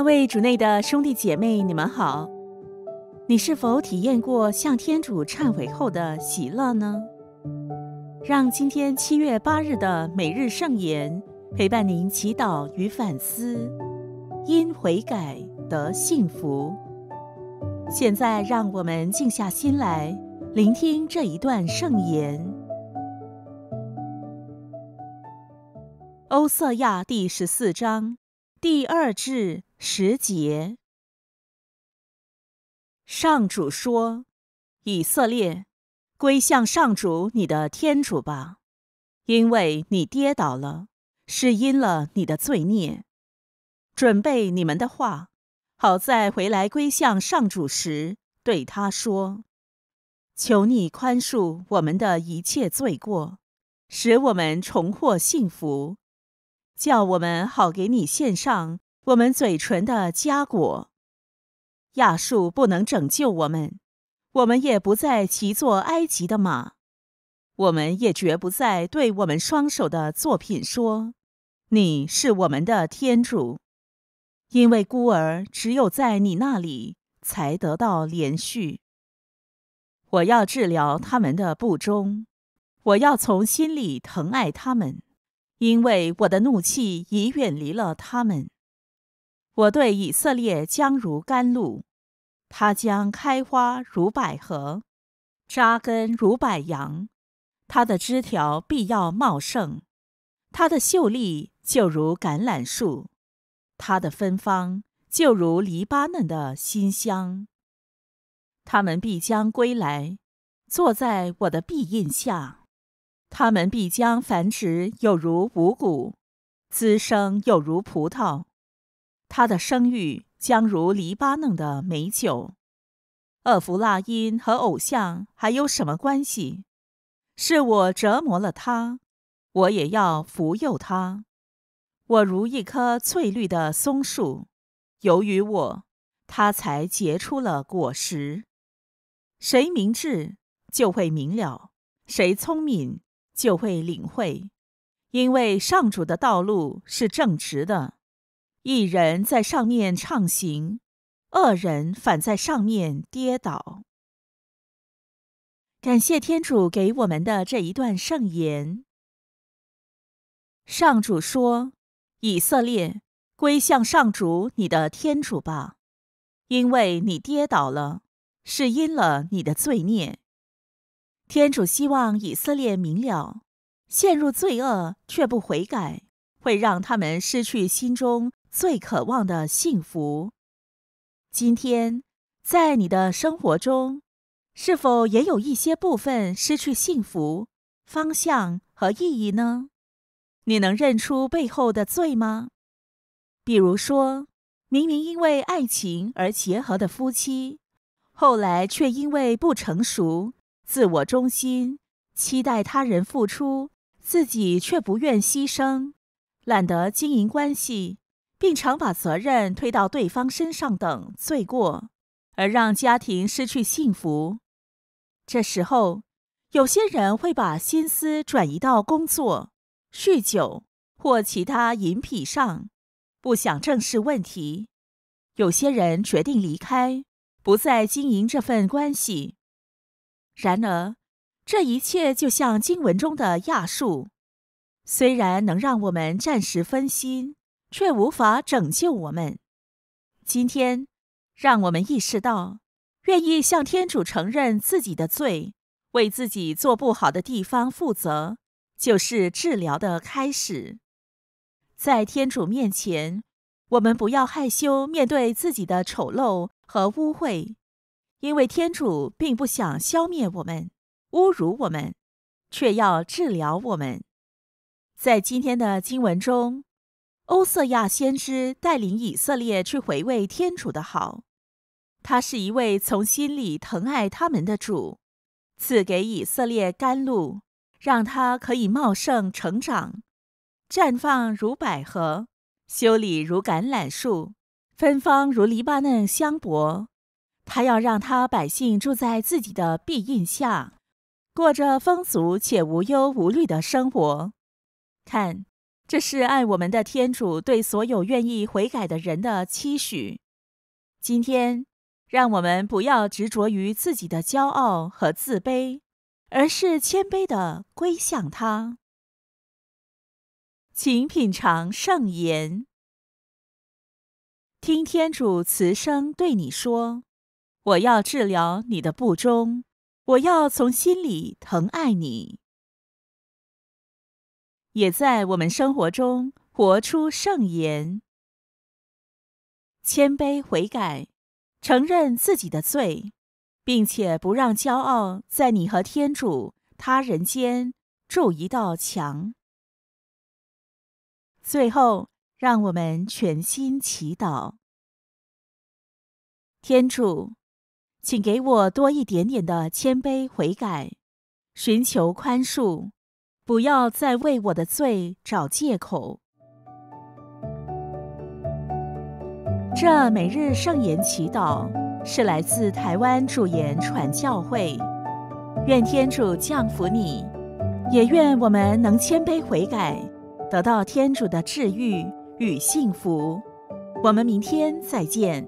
各位主内的兄弟姐妹，你们好。你是否体验过向天主忏悔后的喜乐呢？让今天七月八日的每日圣言陪伴您祈祷与反思，因悔改得幸福。现在让我们静下心来聆听这一段圣言。欧瑟亚第十四章。第二至十节，上主说：“以色列，归向上主你的天主吧，因为你跌倒了，是因了你的罪孽。准备你们的话，好在回来归向上主时，对他说：‘求你宽恕我们的一切罪过，使我们重获幸福。’”叫我们好给你献上我们嘴唇的佳果，亚述不能拯救我们，我们也不再骑坐埃及的马，我们也绝不再对我们双手的作品说：“你是我们的天主。”因为孤儿只有在你那里才得到连续。我要治疗他们的不忠，我要从心里疼爱他们。因为我的怒气已远离了他们，我对以色列将如甘露，它将开花如百合，扎根如百杨，它的枝条必要茂盛，它的秀丽就如橄榄树，它的芬芳就如黎巴嫩的馨香。他们必将归来，坐在我的庇荫下。他们必将繁殖，有如五谷；滋生，有如葡萄。他的声誉将如黎巴嫩的美酒。厄弗拉因和偶像还有什么关系？是我折磨了他，我也要服佑他。我如一棵翠绿的松树，由于我，他才结出了果实。谁明智，就会明了；谁聪明。就会领会，因为上主的道路是正直的，一人在上面畅行，恶人反在上面跌倒。感谢天主给我们的这一段圣言。上主说：“以色列，归向上主你的天主吧，因为你跌倒了，是因了你的罪孽。”天主希望以色列明了，陷入罪恶却不悔改，会让他们失去心中最渴望的幸福。今天，在你的生活中，是否也有一些部分失去幸福、方向和意义呢？你能认出背后的罪吗？比如说，明明因为爱情而结合的夫妻，后来却因为不成熟。自我中心，期待他人付出，自己却不愿牺牲，懒得经营关系，并常把责任推到对方身上等罪过，而让家庭失去幸福。这时候，有些人会把心思转移到工作、酗酒或其他饮品上，不想正视问题；有些人决定离开，不再经营这份关系。然而，这一切就像经文中的亚述，虽然能让我们暂时分心，却无法拯救我们。今天，让我们意识到，愿意向天主承认自己的罪，为自己做不好的地方负责，就是治疗的开始。在天主面前，我们不要害羞，面对自己的丑陋和污秽。因为天主并不想消灭我们、侮辱我们，却要治疗我们。在今天的经文中，欧瑟亚先知带领以色列去回味天主的好。他是一位从心里疼爱他们的主，赐给以色列甘露，让他可以茂盛成长，绽放如百合，修理如橄榄树，芬芳如黎巴嫩香柏。还要让他百姓住在自己的庇荫下，过着丰足且无忧无虑的生活。看，这是爱我们的天主对所有愿意悔改的人的期许。今天，让我们不要执着于自己的骄傲和自卑，而是谦卑的归向他。请品尝圣言，听天主慈声对你说。我要治疗你的不忠，我要从心里疼爱你。也在我们生活中活出圣言，谦卑悔改，承认自己的罪，并且不让骄傲在你和天主、他人间筑一道墙。最后，让我们全心祈祷，天主。请给我多一点点的谦卑悔改，寻求宽恕，不要再为我的罪找借口。这每日圣言祈祷是来自台湾主言传教会，愿天主降福你，也愿我们能谦卑悔改，得到天主的治愈与幸福。我们明天再见。